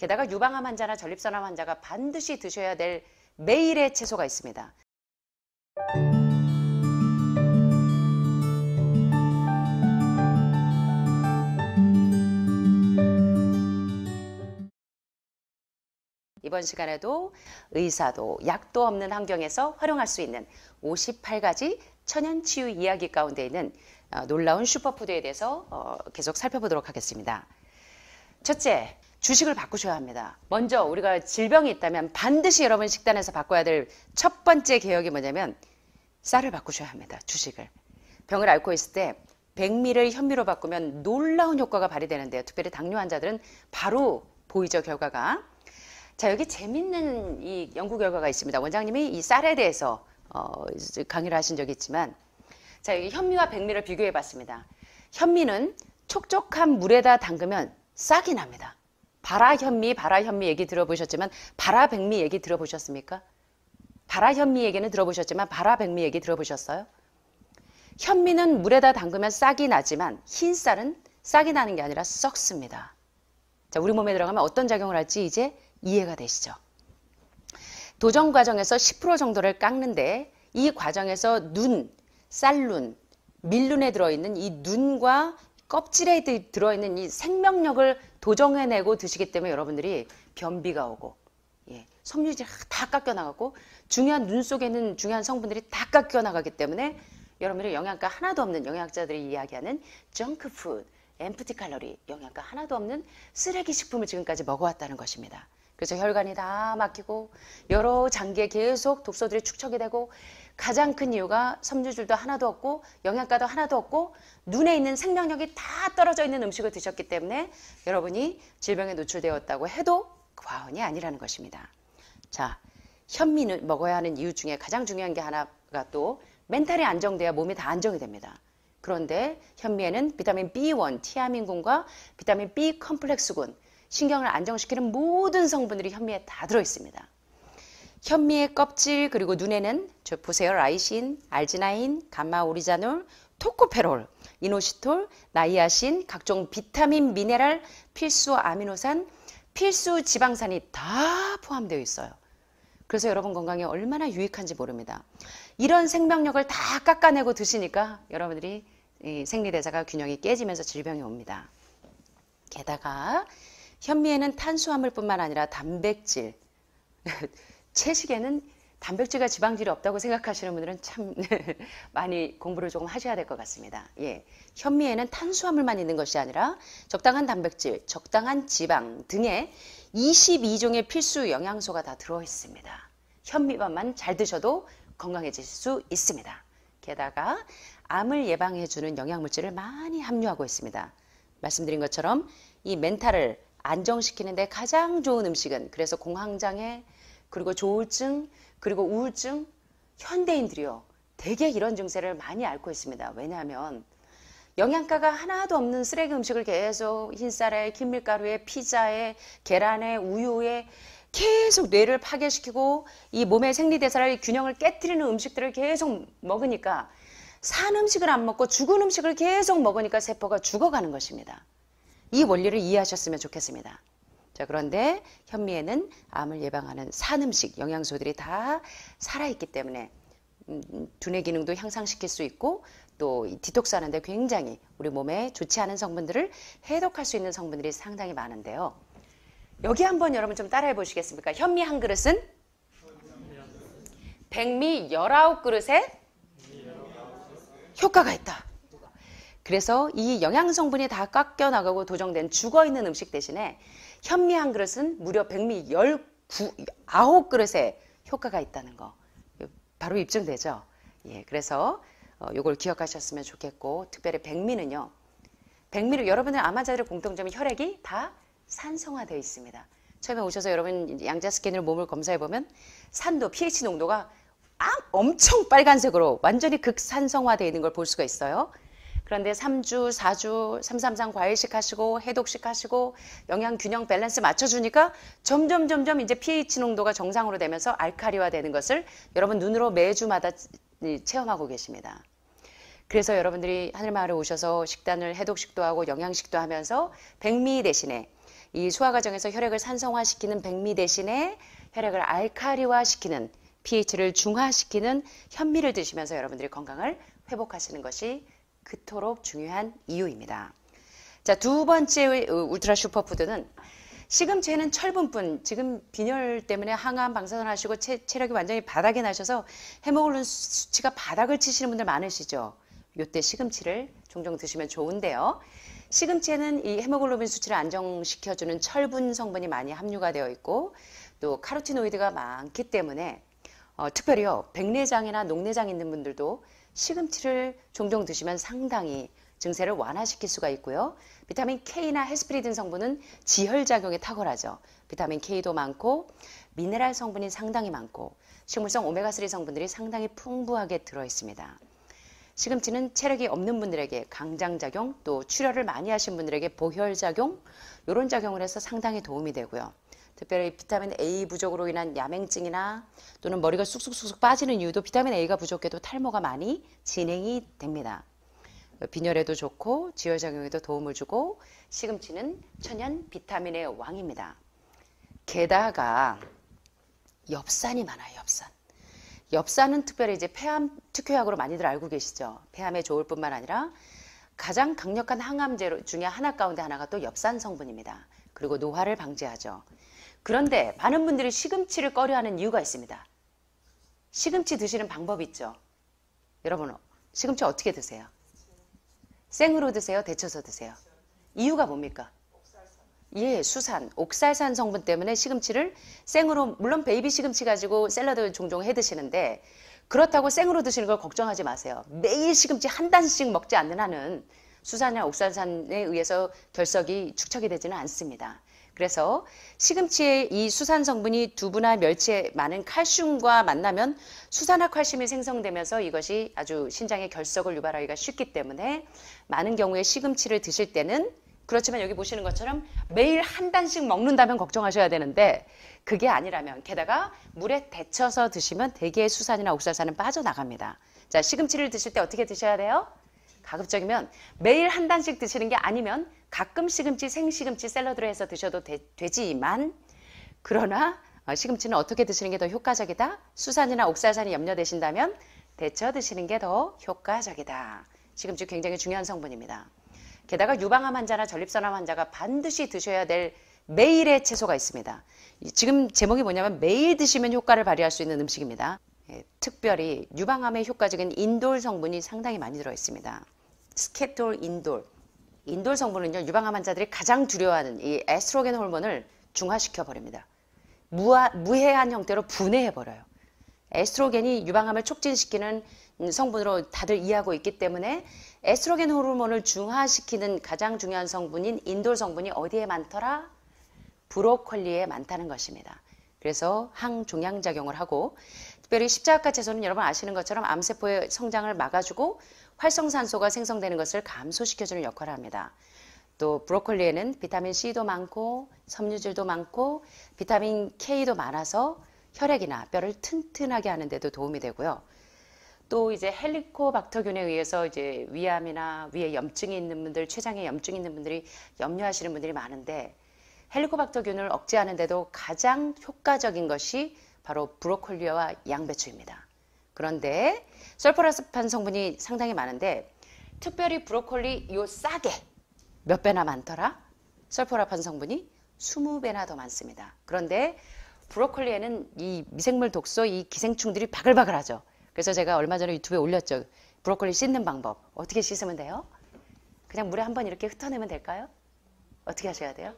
게다가 유방암 환자나 전립선암 환자가 반드시 드셔야 될 매일의 채소가 있습니다. 이번 시간에도 의사도 약도 없는 환경에서 활용할 수 있는 58가지 천연 치유 이야기 가운데 있는 어, 놀라운 슈퍼푸드에 대해서 어, 계속 살펴보도록 하겠습니다. 첫째, 주식을 바꾸셔야 합니다. 먼저 우리가 질병이 있다면 반드시 여러분 식단에서 바꿔야 될 첫 번째 개혁이 뭐냐면 쌀을 바꾸셔야 합니다. 주식을. 병을 앓고 있을 때 백미를 현미로 바꾸면 놀라운 효과가 발휘되는데요. 특별히 당뇨 환자들은 바로 보이죠, 결과가. 자, 여기 재밌는 이 연구 결과가 있습니다. 원장님이 이 쌀에 대해서 어, 강의를 하신 적이 있지만 자, 여기 현미와 백미를 비교해 봤습니다. 현미는 촉촉한 물에다 담그면 싹이 납니다. 바라현미, 바라현미 얘기 들어보셨지만 바라백미 얘기 들어보셨습니까? 바라현미 얘기는 들어보셨지만 바라백미 얘기 들어보셨어요? 현미는 물에다 담그면 싹이 나지만 흰쌀은 싹이 나는 게 아니라 썩습니다. 자, 우리 몸에 들어가면 어떤 작용을 할지 이제 이해가 되시죠? 도전 과정에서 10% 정도를 깎는데 이 과정에서 눈, 쌀눈, 밀눈에 들어있는 이 눈과 껍질에 들어있는 이 생명력을 도정해내고 드시기 때문에 여러분들이 변비가 오고 예, 섬유질 다 깎여 나가고 중요한 눈 속에는 있 중요한 성분들이 다 깎여 나가기 때문에 여러분들이 영양가 하나도 없는 영양학자들이 이야기하는 정크푸드, 엠프티 칼로리, 영양가 하나도 없는 쓰레기 식품을 지금까지 먹어왔다는 것입니다. 그래서 혈관이 다 막히고 여러 장기에 계속 독소들이 축적이 되고 가장 큰 이유가 섬유질도 하나도 없고 영양가도 하나도 없고 눈에 있는 생명력이 다 떨어져 있는 음식을 드셨기 때문에 여러분이 질병에 노출되었다고 해도 그 과언이 아니라는 것입니다. 자, 현미는 먹어야 하는 이유 중에 가장 중요한 게 하나가 또 멘탈이 안정돼야 몸이 다 안정이 됩니다. 그런데 현미에는 비타민 B1, 티아민군과 비타민 B 컴플렉스군, 신경을 안정시키는 모든 성분들이 현미에 다 들어 있습니다. 현미의 껍질 그리고 눈에는 저 보세요 라이신, 알지나인, 감마 오리자놀, 토코페롤, 이노시톨, 나이아신, 각종 비타민, 미네랄, 필수 아미노산, 필수 지방산이 다 포함되어 있어요. 그래서 여러분 건강에 얼마나 유익한지 모릅니다. 이런 생명력을 다 깎아내고 드시니까 여러분들이 생리대사가 균형이 깨지면서 질병이 옵니다. 게다가 현미에는 탄수화물뿐만 아니라 단백질, 채식에는 단백질과 지방질이 없다고 생각하시는 분들은 참 네, 많이 공부를 조금 하셔야 될 것 같습니다. 예. 현미에는 탄수화물만 있는 것이 아니라 적당한 단백질, 적당한 지방 등의 22종의 필수 영양소가 다 들어 있습니다. 현미밥만 잘 드셔도 건강해질 수 있습니다. 게다가 암을 예방해주는 영양물질을 많이 함유하고 있습니다. 말씀드린 것처럼 이 멘탈을 안정시키는데 가장 좋은 음식은 그래서 공황장애, 그리고 조울증, 그리고 우울증, 현대인들이요. 되게 이런 증세를 많이 앓고 있습니다. 왜냐하면 영양가가 하나도 없는 쓰레기 음식을 계속 흰쌀에, 김밀가루에 피자에, 계란에, 우유에 계속 뇌를 파괴시키고 이 몸의 생리대사를 균형을 깨뜨리는 음식들을 계속 먹으니까 산 음식을 안 먹고 죽은 음식을 계속 먹으니까 세포가 죽어가는 것입니다. 이 원리를 이해하셨으면 좋겠습니다. 자, 그런데 현미에는 암을 예방하는 산 음식, 영양소들이 다 살아있기 때문에 음, 음, 두뇌 기능도 향상시킬 수 있고 또 디톡스 하는데 굉장히 우리 몸에 좋지 않은 성분들을 해독할 수 있는 성분들이 상당히 많은데요. 여기 한번 여러분 좀 따라해 보시겠습니까? 현미 한 그릇은 백미 열아홉 그릇에 효과가 있다. 그래서 이 영양 성분이 다 깎여 나가고 도정된 죽어 있는 음식 대신에 현미 한 그릇은 무려 백미 19, 9그릇의 효과가 있다는 거 바로 입증되죠. 예, 그래서 이걸 어, 기억하셨으면 좋겠고 특별히 백미는요. 백미를 여러분의 아마자들 공통점이 혈액이 다 산성화되어 있습니다. 처음에 오셔서 여러분 양자 스캔으로 몸을 검사해 보면 산도 pH 농도가 아, 엄청 빨간색으로 완전히 극산성화되어 있는 걸 볼 수가 있어요. 그런데 3주, 4주, 삼삼상 과일식 하시고 해독식 하시고 영양 균형 밸런스 맞춰주니까 점점 점점 이제 pH 농도가 정상으로 되면서 알카리화 되는 것을 여러분 눈으로 매주마다 체험하고 계십니다. 그래서 여러분들이 하늘마을에 오셔서 식단을 해독식도 하고 영양식도 하면서 백미 대신에 이 소화 과정에서 혈액을 산성화시키는 백미 대신에 혈액을 알카리화시키는 pH를 중화시키는 현미를 드시면서 여러분들이 건강을 회복하시는 것이 그토록 중요한 이유입니다. 자, 두 번째 울트라 슈퍼푸드는 시금치에는 철분뿐, 지금 빈혈 때문에 항암 방사선 하시고 체, 력이 완전히 바닥에 나셔서 해모글로빈 수치가 바닥을 치시는 분들 많으시죠? 요때 시금치를 종종 드시면 좋은데요. 시금치에는 이 헤모글로빈 수치를 안정시켜주는 철분 성분이 많이 함유가 되어 있고 또 카로티노이드가 많기 때문에 어, 특별히요 백내장이나 녹내장 있는 분들도 시금치를 종종 드시면 상당히 증세를 완화시킬 수가 있고요. 비타민 K나 헤스피리딘 성분은 지혈작용에 탁월하죠. 비타민 K도 많고 미네랄 성분이 상당히 많고 식물성 오메가3 성분들이 상당히 풍부하게 들어 있습니다. 시금치는 체력이 없는 분들에게 강장작용 또 출혈을 많이 하신 분들에게 보혈작용 이런 작용을 해서 상당히 도움이 되고요. 특별히 비타민 A 부족으로 인한 야맹증이나 또는 머리가 쑥쑥쑥쑥 빠지는 이유도 비타민 A가 부족해도 탈모가 많이 진행이 됩니다. 빈혈에도 좋고 지혈작용에도 도움을 주고 시금치는 천연 비타민의 왕입니다. 게다가 엽산이 많아요. 엽산. 엽산은 특별히 이제 폐암 특효약으로 많이들 알고 계시죠. 폐암에 좋을 뿐만 아니라 가장 강력한 항암제 중에 하나 가운데 하나가 또 엽산 성분입니다. 그리고 노화를 방지하죠. 그런데 많은 분들이 시금치를 꺼려하는 이유가 있습니다. 시금치 드시는 방법이 있죠. 여러분 시금치 어떻게 드세요? 생으로 드세요? 데쳐서 드세요? 이유가 뭡니까? 예, 수산, 옥살산 성분 때문에 시금치를 생으로 물론 베이비 시금치 가지고 샐러드 종종 해 드시는데 그렇다고 생으로 드시는 걸 걱정하지 마세요. 매일 시금치 한 단씩 먹지 않는 한은 수산이나 옥살산에 의해서 결석이 축척이 되지는 않습니다. 그래서 시금치의 이 수산 성분이 두부나 멸치에 많은 칼슘과 만나면 수산화 칼슘이 생성되면서 이것이 아주 신장의 결석을 유발하기가 쉽기 때문에 많은 경우에 시금치를 드실 때는 그렇지만 여기 보시는 것처럼 매일 한 단씩 먹는다면 걱정하셔야 되는데 그게 아니라면 게다가 물에 데쳐서 드시면 대개 수산이나 옥살산은 빠져나갑니다. 자, 시금치를 드실 때 어떻게 드셔야 돼요? 가급적이면 매일 한 단씩 드시는 게 아니면 가끔 시금치, 생시금치 샐러드로 해서 드셔도 되, 되지만 그러나 어, 시금치는 어떻게 드시는 게 더 효과적이다? 수산이나 옥사산이 염려되신다면 데쳐 드시는 게 더 효과적이다. 시금치 굉장히 중요한 성분입니다. 게다가 유방암 환자나 전립선암 환자가 반드시 드셔야 될 매일의 채소가 있습니다. 지금 제목이 뭐냐면 매일 드시면 효과를 발휘할 수 있는 음식입니다. 예, 특별히 유방암에 효과적인 인돌 성분이 상당히 많이 들어 있습니다. 스케톨 인돌 인돌 성분은요 유방암 환자들이 가장 두려워하는 이 에스트로겐 호르몬을 중화시켜 버립니다. 무하, 무해한 형태로 분해해 버려요. 에스트로겐이 유방암을 촉진시키는 성분으로 다들 이해하고 있기 때문에 에스트로겐 호르몬을 중화시키는 가장 중요한 성분인 인돌 성분이 어디에 많더라? 브로콜리에 많다는 것입니다. 그래서 항종양작용을 하고 특별히 십자가 채소는 여러분 아시는 것처럼 암세포의 성장을 막아주고 활성산소가 생성되는 것을 감소시켜주는 역할을 합니다. 또 브로콜리에는 비타민 C도 많고 섬유질도 많고 비타민 K도 많아서 혈액이나 뼈를 튼튼하게 하는데도 도움이 되고요. 또 이제 헬리코박터균에 의해서 이제 위암이나 위에 염증이 있는 분들, 췌장에 염증이 있는 분들이 염려하시는 분들이 많은데 헬리코박터균을 억제하는데도 가장 효과적인 것이 바로 브로콜리와 양배추입니다. 그런데 설퍼라스판 성분이 상당히 많은데 특별히 브로콜리 요 싸게 몇 배나 많더라? 설포라판 성분이 20배나 더 많습니다. 그런데 브로콜리에는 이 미생물 독소, 이 기생충들이 바글바글하죠. 그래서 제가 얼마 전에 유튜브에 올렸죠. 브로콜리 씻는 방법. 어떻게 씻으면 돼요? 그냥 물에 한번 이렇게 흩어내면 될까요? 어떻게 하셔야 돼요?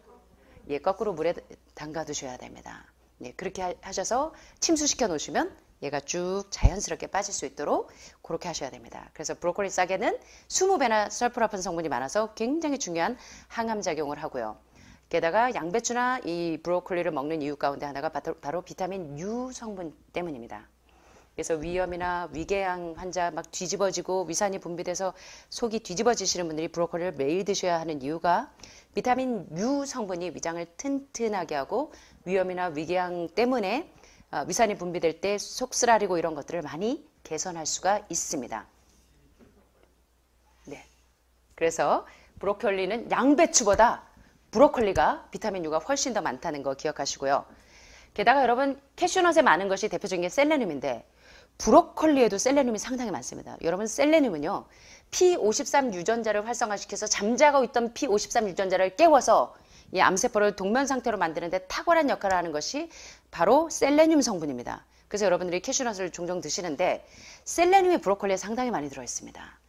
예, 거꾸로 물에 담가 두셔야 됩니다. 예, 그렇게 하셔서 침수시켜 놓으시면 얘가 쭉 자연스럽게 빠질 수 있도록 그렇게 하셔야 됩니다. 그래서 브로콜리 싹에는 20배나 설프라판 성분이 많아서 굉장히 중요한 항암작용을 하고요. 게다가 양배추나 이 브로콜리를 먹는 이유 가운데 하나가 바로 비타민 U 성분 때문입니다. 그래서 위염이나 위궤양 환자 막 뒤집어지고 위산이 분비돼서 속이 뒤집어지시는 분들이 브로콜리를 매일 드셔야 하는 이유가 비타민 U 성분이 위장을 튼튼하게 하고 위염이나 위궤양 때문에 위산이 어, 분비될 때 속쓰라리고 이런 것들을 많이 개선할 수가 있습니다. 네. 그래서 브로콜리는 양배추보다 브로콜리가 비타민 U가 훨씬 더 많다는 거 기억하시고요. 게다가 여러분 캐슈넛에 많은 것이 대표적인 게 셀레늄인데 브로콜리에도 셀레늄이 상당히 많습니다. 여러분 셀레늄은요. P53 유전자를 활성화시켜서 잠자고 있던 P53 유전자를 깨워서 이 암세포를 동면 상태로 만드는데 탁월한 역할을 하는 것이 바로 셀레늄 성분입니다. 그래서 여러분들이 캐슈넛을 종종 드시는데 셀레늄이 브로콜리에 상당히 많이 들어 있습니다.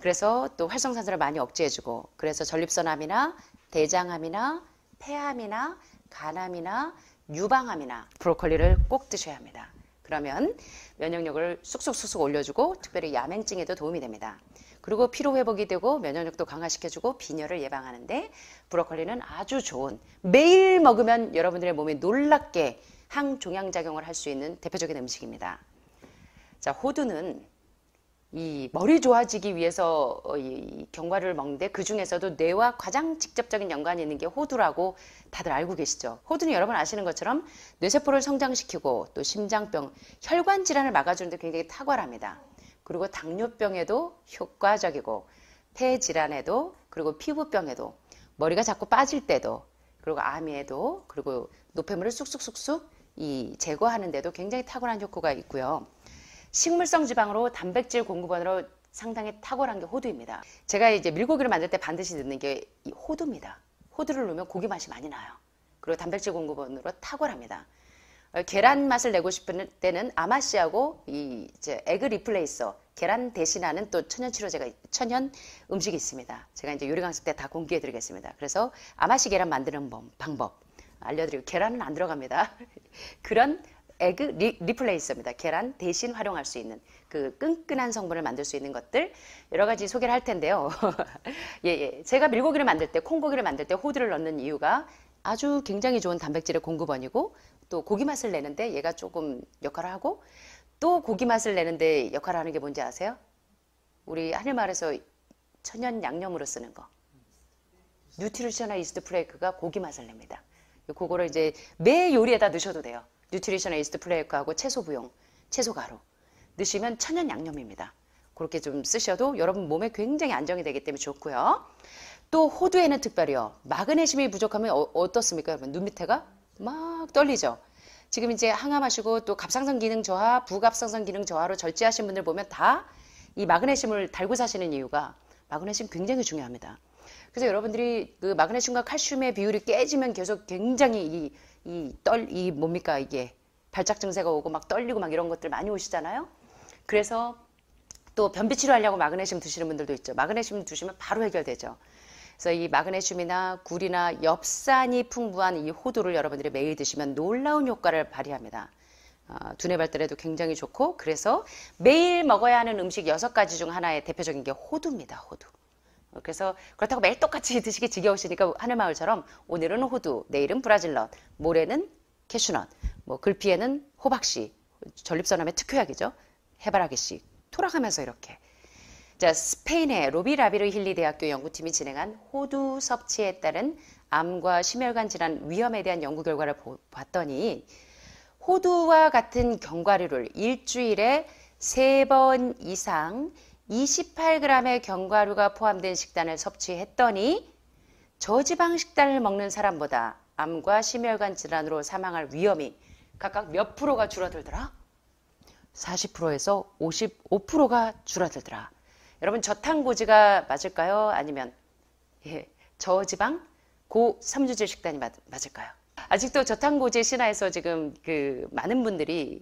그래서 또 활성산소를 많이 억제해주고 그래서 전립선암이나 대장암이나 폐암이나 간암이나 유방암이나 브로콜리를 꼭 드셔야 합니다. 그러면 면역력을 쑥쑥쑥쑥 올려주고 특별히 야맹증에도 도움이 됩니다. 그리고 피로 회복이 되고 면역력도 강화시켜주고 빈혈을 예방하는데 브로콜리는 아주 좋은 매일 먹으면 여러분들의 몸에 놀랍게 항종양작용을 할 수 있는 대표적인 음식입니다. 자, 호두는 이 머리 좋아지기 위해서 어, 이경과류를 먹는데 그 중에서도 뇌와 가장 직접적인 연관이 있는 게 호두라고 다들 알고 계시죠. 호두는 여러분 아시는 것처럼 뇌세포를 성장시키고 또 심장병, 혈관 질환을 막아주는데 굉장히 탁월합니다. 그리고 당뇨병에도 효과적이고 폐 질환에도 그리고 피부병에도 머리가 자꾸 빠질 때도 그리고 암에도 그리고 노폐물을 쑥쑥쑥쑥 이 제거하는데도 굉장히 탁월한 효과가 있고요. 식물성 지방으로 단백질 공급원으로 상당히 탁월한 게 호두입니다. 제가 이제 밀고기를 만들 때 반드시 넣는 게 이 호두입니다. 호두를 넣으면 고기 맛이 많이 나요. 그리고 단백질 공급원으로 탁월합니다. 어, 계란 맛을 내고 싶은 때는 아마씨하고 이 이제 에그 리플레이서 계란 대신하는 또 천연 치료제가 천연 음식이 있습니다. 제가 이제 요리 강습 때 다 공개해 드리겠습니다. 그래서 아마씨 계란 만드는 방법 알려드리고 계란은 안 들어갑니다. 그런 에그 리, 리플레이스입니다 계란 대신 활용할 수 있는 그 끈끈한 성분을 만들 수 있는 것들 여러 가지 소개를 할 텐데요. 예, 예. 제가 밀고기를 만들 때, 콩고기를 만들 때 호두를 넣는 이유가 아주 굉장히 좋은 단백질의 공급원이고 또 고기 맛을 내는데 얘가 조금 역할을 하고 또 고기 맛을 내는데 역할을 하는 게 뭔지 아세요? 우리 하늘마을에서 천연 양념으로 쓰는 거. 뉴트리셔널 이스트 플레이크가 고기 맛을 냅니다. 그거를 이제 매 요리에다 넣으셔도 돼요. 뉴트리션 에이스트 플레이크하고 채소 부용, 채소 가루 넣으시면 천연 양념입니다. 그렇게 좀 쓰셔도 여러분 몸에 굉장히 안정이 되기 때문에 좋고요. 또 호두에는 특별히요. 마그네슘이 부족하면 어, 떻습니까 여러분? 눈 밑에가 막 떨리죠. 지금 이제 항암하시고 또 갑상선 기능 저하, 부갑상선 기능 저하로 절제하신 분들 보면 다 이 마그네슘을 달고 사시는 이유가 마그네슘 굉장히 중요합니다. 그래서 여러분들이 그 마그네슘과 칼슘의 비율이 깨지면 계속 굉장히 이 이 떨 이 뭡니까 이게 발작 증세가 오고 막 떨리고 막 이런 것들 많이 오시잖아요. 그래서 또 변비 치료하려고 마그네슘 드시는 분들도 있죠. 마그네슘 드시면 바로 해결되죠. 그래서 이 마그네슘이나 굴이나 엽산이 풍부한 이 호두를 여러분들이 매일 드시면 놀라운 효과를 발휘합니다. 어, 두뇌 발달에도 굉장히 좋고 그래서 매일 먹어야 하는 음식 여섯 가지 중 하나의 대표적인 게 호두입니다. 호두. 그래서 그렇다고 매일 똑같이 드시기 지겨우시니까 하늘마을처럼 오늘은 호두, 내일은 브라질넛, 모레는 캐슈넛, 뭐 글피에는 호박씨, 전립선암의 특효약이죠. 해바라기씨 토락하면서 이렇게. 자, 스페인의 로비라비르 힐리 대학교 연구팀이 진행한 호두 섭취에 따른 암과 심혈관 질환 위험에 대한 연구 결과를 보, 봤더니 호두와 같은 견과류를 일주일에 세 번 이상 28g의 견과류가 포함된 식단을 섭취했더니 저지방 식단을 먹는 사람보다 암과 심혈관 질환으로 사망할 위험이 각각 몇 프로가 줄어들더라? 40%에서 55%가 줄어들더라. 여러분 저탄고지가 맞을까요? 아니면 예, 저지방 고삼주제 식단이 맞, 맞을까요? 아직도 저탄고지 신화에서 지금 그 많은 분들이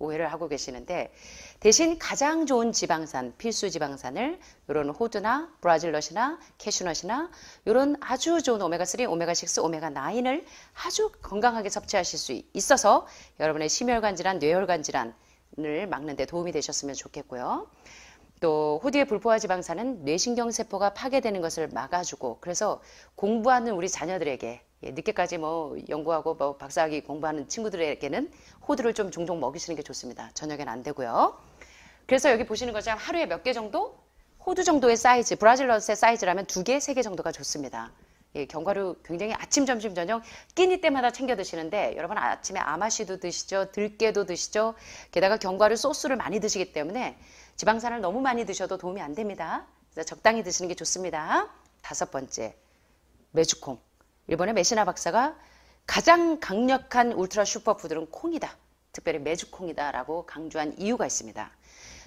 오해를 하고 계시는데 대신 가장 좋은 지방산, 필수 지방산을 이런 호두나 브라질넛이나 캐슈넛이나 이런 아주 좋은 오메가3, 오메가6, 오메가9을 아주 건강하게 섭취하실 수 있어서 여러분의 심혈관 질환, 뇌혈관 질환을 막는 데 도움이 되셨으면 좋겠고요. 또 호두의 불포화 지방산은 뇌신경 세포가 파괴되는 것을 막아주고 그래서 공부하는 우리 자녀들에게 예, 늦게까지 뭐 연구하고 뭐 박사학위 공부하는 친구들에게는 호두를 좀 종종 먹이시는 게 좋습니다. 저녁엔 안 되고요. 그래서 여기 보시는 것처럼 하루에 몇 개 정도? 호두 정도의 사이즈, 브라질 스의 사이즈라면 두 개, 세 개 정도가 좋습니다. 예, 견과류 굉장히 아침, 점심, 저녁 끼니 때마다 챙겨 드시는데 여러분 아침에 아마시도 드시죠, 들깨도 드시죠. 게다가 견과류 소스를 많이 드시기 때문에 지방산을 너무 많이 드셔도 도움이 안 됩니다. 그래서 적당히 드시는 게 좋습니다. 다섯 번째, 메주콩. 일본의 메시나 박사가 가장 강력한 울트라 슈퍼푸드는 콩이다. 특별히 메주콩이다라고 강조한 이유가 있습니다.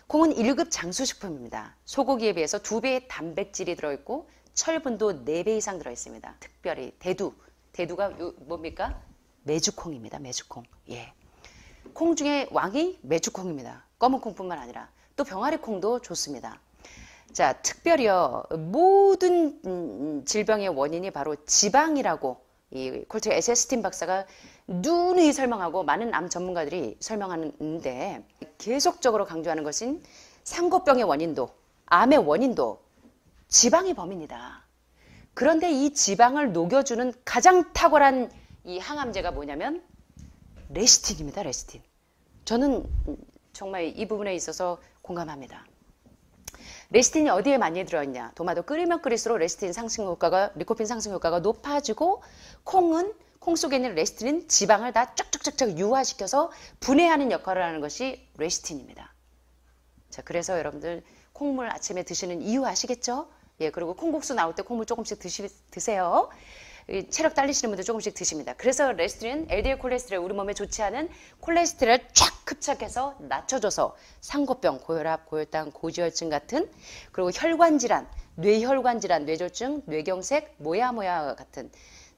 콩은 1급 장수식품입니다. 소고기에 비해서 2배의 단백질이 들어있고 철분도 4배 이상 들어있습니다. 특별히 대두. 대두가 요, 뭡니까? 메주콩입니다. 메주콩. 예. 콩 중에 왕이 메주콩입니다. 검은 콩뿐만 아니라 또 병아리 콩도 좋습니다. 자, 특별히요. 어, 모든 음, 음, 질병의 원인이 바로 지방이라고 이 콜트 에세스틴 박사가 누누이 설명하고 많은 암 전문가들이 설명하는데 계속적으로 강조하는 것은 상고병의 원인도 암의 원인도 지방의범위입니다 그런데 이 지방을 녹여주는 가장 탁월한 이 항암제가 뭐냐면 레시틴입니다. 레시틴. 저는 음, 정말 이 부분에 있어서 공감합니다. 레시틴이 어디에 많이 들어있냐? 도마도 끓이면 끓일수록 레시틴 상승 효과가 리코핀 상승 효과가 높아지고 콩은 콩 속에 있는 레시틴은 지방을 다 쫙쫙쫙쫙 유화시켜서 분해하는 역할을 하는 것이 레시틴입니다. 자, 그래서 여러분들 콩물 아침에 드시는 이유 아시겠죠? 예, 그리고 콩국수 나올 때 콩물 조금씩 드시, 드세요. 체력 딸리시는 분들 조금씩 드십니다. 그래서 레스트린, LDL 콜레스테롤 우리 몸에 좋지 않은 콜레스테롤 쫙 흡착해서 낮춰줘서 상고병, 고혈압, 고혈당, 고지혈증 같은 그리고 혈관 질환, 뇌혈관 질환, 뇌졸중, 뇌경색, 모야 모야 같은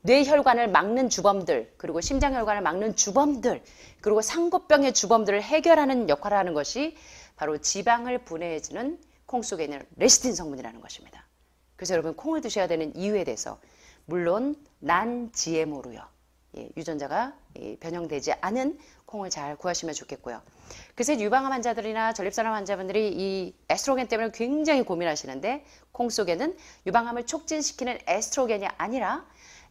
뇌혈관을 막는 주범들, 그리고 심장혈관을 막는 주범들, 그리고 상고병의 주범들을 해결하는 역할을 하는 것이 바로 지방을 분해해주는 콩 속에 있는 레스틴 성분이라는 것입니다. 그래서 여러분 콩을 드셔야 되는 이유에 대해서 물론 난 GMO로요. 예, 유전자가 예, 변형되지 않은 콩을 잘 구하시면 좋겠고요. 그새 유방암 환자들이나 전립선암 환자분들이 이 에스트로겐 때문에 굉장히 고민하시는데 콩 속에는 유방암을 촉진시키는 에스트로겐이 아니라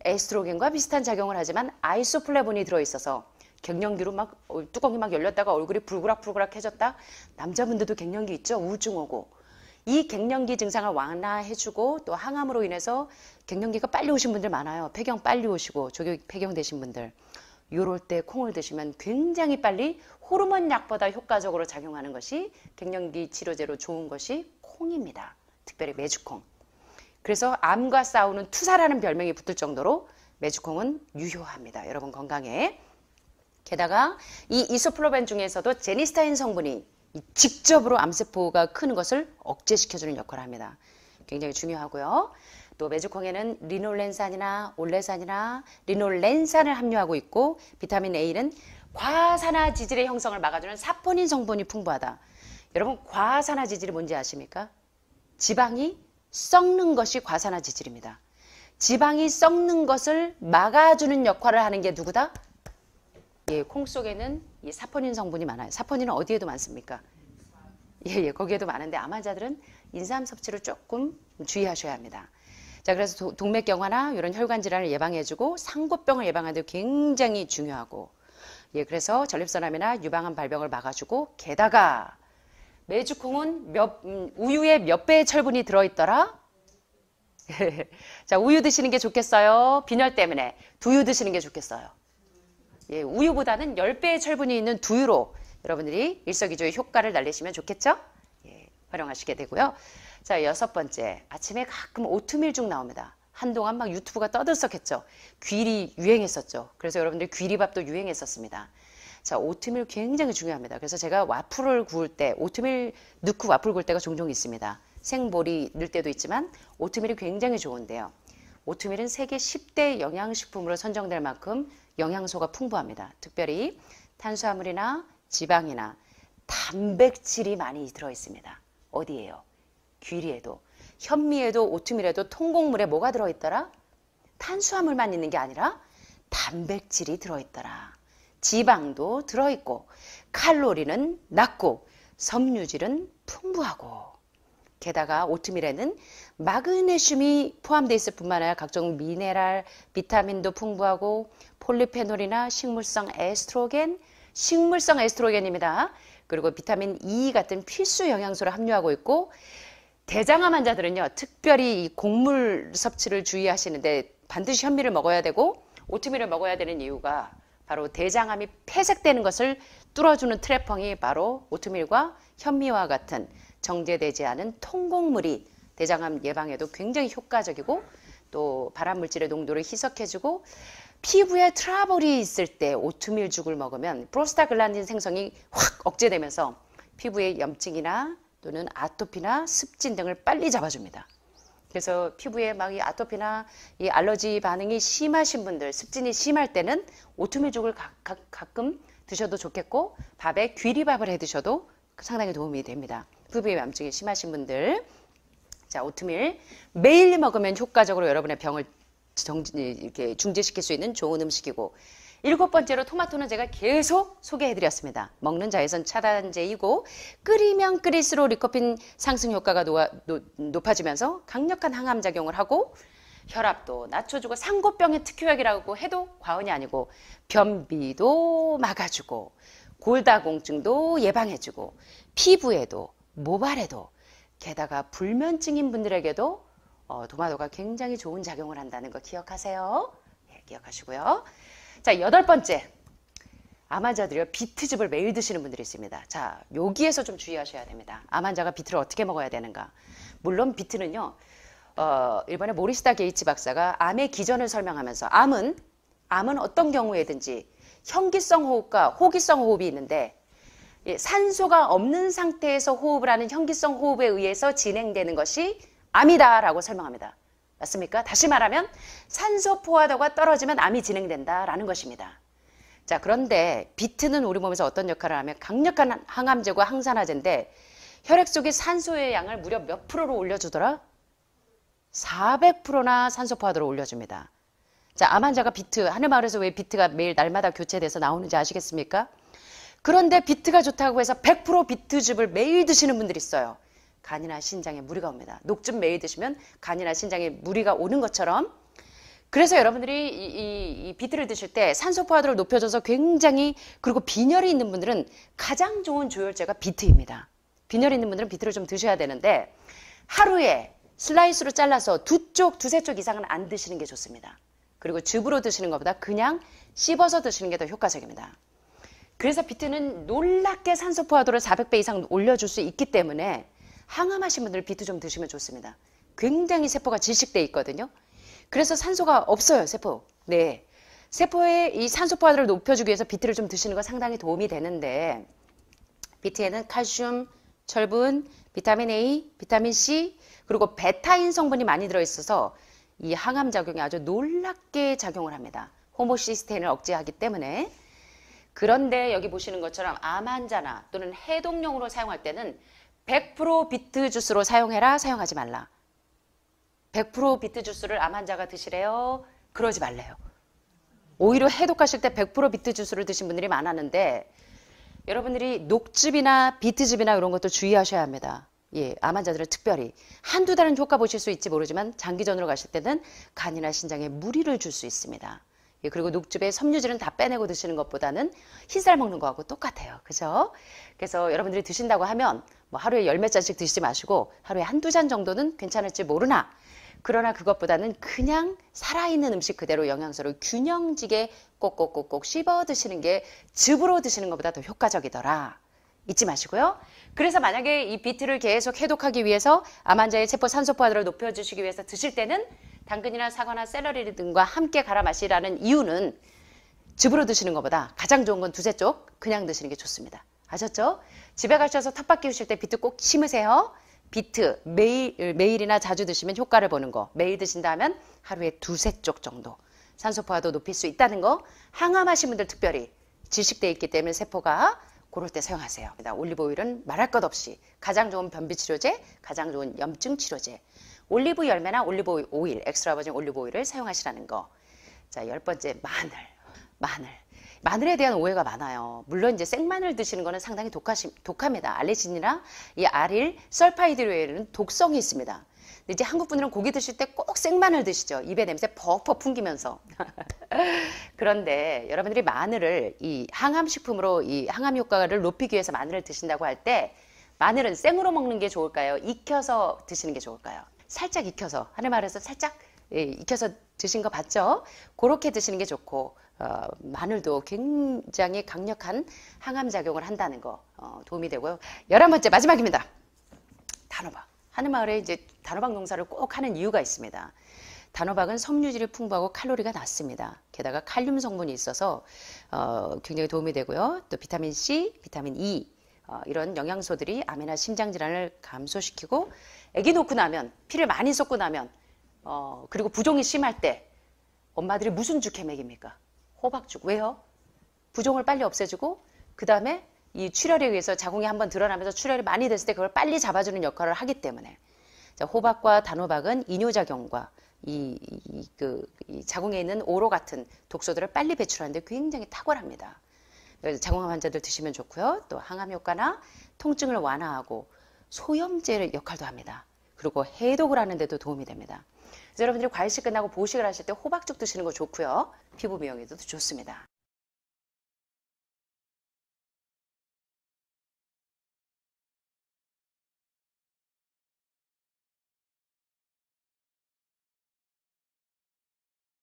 에스트로겐과 비슷한 작용을 하지만 아이소플라본이 들어있어서 갱년기로 막 어, 뚜껑이 막 열렸다가 얼굴이 불그락불그락해졌다. 남자분들도 갱년기 있죠. 우울증 오고 이 갱년기 증상을 완화해주고 또 항암으로 인해서 갱년기가 빨리 오신 분들 많아요. 폐경 빨리 오시고 조기 폐경 되신 분들. 요럴 때 콩을 드시면 굉장히 빨리 호르몬 약보다 효과적으로 작용하는 것이 갱년기 치료제로 좋은 것이 콩입니다. 특별히 메주콩. 그래서 암과 싸우는 투사라는 별명이 붙을 정도로 메주콩은 유효합니다. 여러분 건강에. 게다가 이 이소플로벤 중에서도 제니스타인 성분이 직접으로 암세포가 크는 것을 억제시켜주는 역할을 합니다. 굉장히 중요하고요. 또 메주콩에는 리놀렌산이나 올레산이나 리놀렌산을 함유하고 있고 비타민 A는 과산화지질의 형성을 막아주는 사포닌 성분이 풍부하다. 여러분 과산화지질이 뭔지 아십니까? 지방이 썩는 것이 과산화지질입니다. 지방이 썩는 것을 막아주는 역할을 하는 게 누구다? 예, 콩 속에는 이 사포닌 성분이 많아요. 사포닌은 어디에도 많습니까? 예, 예, 거기에도 많은데 암환자들은 인삼 섭취를 조금 주의하셔야 합니다. 자, 그래서 동맥경화나 이런 혈관 질환을 예방해주고 상고병을 예방하는데 굉장히 중요하고, 예, 그래서 전립선암이나 유방암 발병을 막아주고, 게다가 메주콩은 몇, 음, 우유에 몇 배의 철분이 들어있더라? 자, 우유 드시는 게 좋겠어요. 빈혈 때문에 두유 드시는 게 좋겠어요. 예, 우유보다는 10배의 철분이 있는 두유로 여러분들이 일석이조의 효과를 날리시면 좋겠죠? 예, 활용하시게 되고요. 자, 여섯 번째. 아침에 가끔 오트밀 죽 나옵니다. 한동안 막 유튜브가 떠들썩했죠. 귀리 유행했었죠. 그래서 여러분들 귀리밥도 유행했었습니다. 자, 오트밀 굉장히 중요합니다. 그래서 제가 와플을 구울 때, 오트밀 넣고 와플 구울 때가 종종 있습니다. 생보리 넣을 때도 있지만 오트밀이 굉장히 좋은데요. 오트밀은 세계 10대 영양식품으로 선정될 만큼 영양소가 풍부합니다. 특별히 탄수화물이나 지방이나 단백질이 많이 들어있습니다. 어디에요? 귀리에도, 현미에도, 오트밀에도 통곡물에 뭐가 들어있더라? 탄수화물만 있는 게 아니라 단백질이 들어있더라. 지방도 들어있고 칼로리는 낮고 섬유질은 풍부하고 게다가 오트밀에는 마그네슘이 포함되어 있을 뿐만 아니라 각종 미네랄, 비타민도 풍부하고 폴리페놀이나 식물성 에스트로겐, 식물성 에스트로겐입니다. 그리고 비타민 E 같은 필수 영양소를 함유하고 있고 대장암 환자들은요 특별히 이 곡물 섭취를 주의하시는데 반드시 현미를 먹어야 되고 오트밀을 먹어야 되는 이유가 바로 대장암이 폐색되는 것을 뚫어주는 트래펑이 바로 오트밀과 현미와 같은 정제되지 않은 통곡물이 대장암 예방에도 굉장히 효과적이고 또 발암물질의 농도를 희석해주고 피부에 트러블이 있을 때 오트밀죽을 먹으면 프로스타글란딘 생성이 확 억제되면서 피부에 염증이나 또는 아토피나 습진 등을 빨리 잡아줍니다. 그래서 피부에 막 이 아토피나 이 알러지 반응이 심하신 분들, 습진이 심할 때는 오트밀죽을 가, 가, 가끔 드셔도 좋겠고 밥에 귀리밥을 해 드셔도 상당히 도움이 됩니다. 부부의 염증이 심하신 분들 자, 오트밀. 매일 먹으면 효과적으로 여러분의 병을 정, 이렇게 중지시킬수 있는 좋은 음식이고 일곱 번째로 토마토는 제가 계속 소개해드렸습니다. 먹는 자외선 차단제이고 끓이면 끓일수록 리코핀 상승 효과가 노 노, 높아지면서 강력한 항암 작용을 하고 혈압도 낮춰주고 상고병의 특효약이라고 해도 과언이 아니고 변비도 막아주고 골다공증도 예방해주고 피부에도 모발에도 게다가 불면증인 분들에게도 어, 도마도가 굉장히 좋은 작용을 한다는 거 기억하세요. 예, 기억하시고요. 자, 여덟 번째. 암환자들이요. 비트즙을 매일 드시는 분들이 있습니다. 자, 여기에서 좀 주의하셔야 됩니다. 암환자가 비트를 어떻게 먹어야 되는가. 물론 비트는요. 어, 일본의 모리시타 게이츠 박사가 암의 기전을 설명하면서 암은 암은 어떤 경우에든지 현기성 호흡과 호기성 호흡이 있는데 예, 산소가 없는 상태에서 호흡을 하는 현기성 호흡에 의해서 진행되는 것이 암이다라고 설명합니다. 맞습니까? 다시 말하면 산소 포화도가 떨어지면 암이 진행된다라는 것입니다. 자, 그런데 비트는 우리 몸에서 어떤 역할을 하면 강력한 항암제고 항산화제인데 혈액 속의 산소의 양을 무려 몇 프로로 올려주더라? 400%나 산소 포화도를 올려줍니다. 자, 암 환자가 비트, 하늘마을에서 왜 비트가 매일 날마다 교체돼서 나오는지 아시겠습니까? 그런데 비트가 좋다고 해서 100% 비트즙을 매일 드시는 분들이 있어요. 간이나 신장에 무리가 옵니다. 녹즙 매일 드시면 간이나 신장에 무리가 오는 것처럼 그래서 여러분들이 이, 이, 이 비트를 드실 때 산소 포화도를 높여줘서 굉장히 그리고 빈혈이 있는 분들은 가장 좋은 조혈제가 비트입니다. 빈혈이 있는 분들은 비트를 좀 드셔야 되는데 하루에 슬라이스로 잘라서 두 쪽, 두세 쪽 이상은 안 드시는 게 좋습니다. 그리고 즙으로 드시는 것보다 그냥 씹어서 드시는 게 더 효과적입니다. 그래서 비트는 놀랍게 산소 포화도를 400배 이상 올려줄 수 있기 때문에 항암하신 분들 비트 좀 드시면 좋습니다. 굉장히 세포가 질식돼 있거든요. 그래서 산소가 없어요, 세포. 네. 세포의 이 산소 포화도를 높여주기 위해서 비트를 좀 드시는 거 상당히 도움이 되는데 비트에는 칼슘, 철분, 비타민 A, 비타민 C 그리고 베타인 성분이 많이 들어있어서 이 항암 작용이 아주 놀랍게 작용을 합니다. 호모시스테인을 억제하기 때문에 그런데 여기 보시는 것처럼 암 환자나 또는 해독용으로 사용할 때는 100% 비트 주스로 사용해라 사용하지 말라. 100% 비트 주스를 암 환자가 드시래요. 그러지 말래요. 오히려 해독하실 때 100% 비트 주스를 드신 분들이 많았는데 여러분들이 녹즙이나 비트즙이나 이런 것도 주의하셔야 합니다. 예, 암 환자들은 특별히 한두 달은 효과 보실 수 있지 모르지만 장기전으로 가실 때는 간이나 신장에 무리를 줄 수 있습니다. 예, 그리고 녹즙의 섬유질은 다 빼내고 드시는 것보다는 흰쌀 먹는 거하고 똑같아요. 그죠? 그래서 여러분들이 드신다고 하면 뭐 하루에 열 몇 잔씩 드시지 마시고 하루에 한두 잔 정도는 괜찮을지 모르나 그러나 그것보다는 그냥 살아있는 음식 그대로 영양소를 균형지게 꼭꼭꼭꼭 씹어 드시는 게 즙으로 드시는 것보다 더 효과적이더라. 잊지 마시고요. 그래서 만약에 이 비트를 계속 해독하기 위해서 암환자의 체포 산소포화도를 높여주시기 위해서 드실 때는 당근이나 사과나 샐러리 등과 함께 갈아 마시라는 이유는 즙으로 드시는 것보다 가장 좋은 건두세쪽 그냥 드시는 게 좋습니다. 아셨죠? 집에 가셔서 텃밭 키우실 때 비트 꼭 심으세요. 비트 매일 매일이나 자주 드시면 효과를 보는 거. 매일 드신다면 하루에 두세 쪽 정도 산소포화도 높일 수 있다는 거. 항암하신 분들 특별히 질식돼 있기 때문에 세포가 고럴때 사용하세요. 올리브 오일은 말할 것 없이 가장 좋은 변비 치료제, 가장 좋은 염증 치료제. 올리브 열매나 올리브 오일, 엑스트라 버진 올리브 오일을 사용하시라는 거. 자, 열 번째, 마늘. 마늘. 마늘에 대한 오해가 많아요. 물론 이제 생마늘 드시는 거는 상당히 독하시, 독합니다. 알레신이나이 아릴, 설파이드로에는 독성이 있습니다. 근데 이제 한국 분들은 고기 드실 때 꼭 생마늘 드시죠. 입에 냄새 퍽퍽 풍기면서. 그런데 여러분들이 마늘을 이 항암식품으로 이 항암 효과를 높이기 위해서 마늘을 드신다고 할 때 마늘은 생으로 먹는 게 좋을까요? 익혀서 드시는 게 좋을까요? 살짝 익혀서 하는 말에서 살짝 예, 익혀서 드신 거 봤죠? 그렇게 드시는 게 좋고 어, 마늘도 굉장히 강력한 항암 작용을 한다는 거 어, 도움이 되고요. 열한 번째 마지막입니다. 단호박. 하늘마을에 이제 단호박 농사를 꼭 하는 이유가 있습니다. 단호박은 섬유질이 풍부하고 칼로리가 낮습니다. 게다가 칼륨 성분이 있어서 어, 굉장히 도움이 되고요. 또 비타민 C, 비타민 E 어, 이런 영양소들이 암이나 심장 질환을 감소시키고 아기 놓고 나면 피를 많이 쏟고 나면 어, 그리고 부종이 심할 때 엄마들이 무슨 죽해 맥입니까 호박죽. 왜요? 부종을 빨리 없애주고 그 다음에 이 출혈에 의해서 자궁이 한번 드러나면서 출혈이 많이 됐을 때 그걸 빨리 잡아주는 역할을 하기 때문에 자, 호박과 단호박은 이뇨작용과 이, 이, 그, 이 자궁에 있는 오로 같은 독소들을 빨리 배출하는데 굉장히 탁월합니다. 그래서 자궁암 환자들 드시면 좋고요. 또 항암 효과나 통증을 완화하고 소염제를 역할도 합니다. 그리고 해독을 하는데도 도움이 됩니다. 여러분들이 과일식 끝나고 보식을 하실 때 호박죽 드시는 거 좋고요. 피부 미용에도 좋습니다.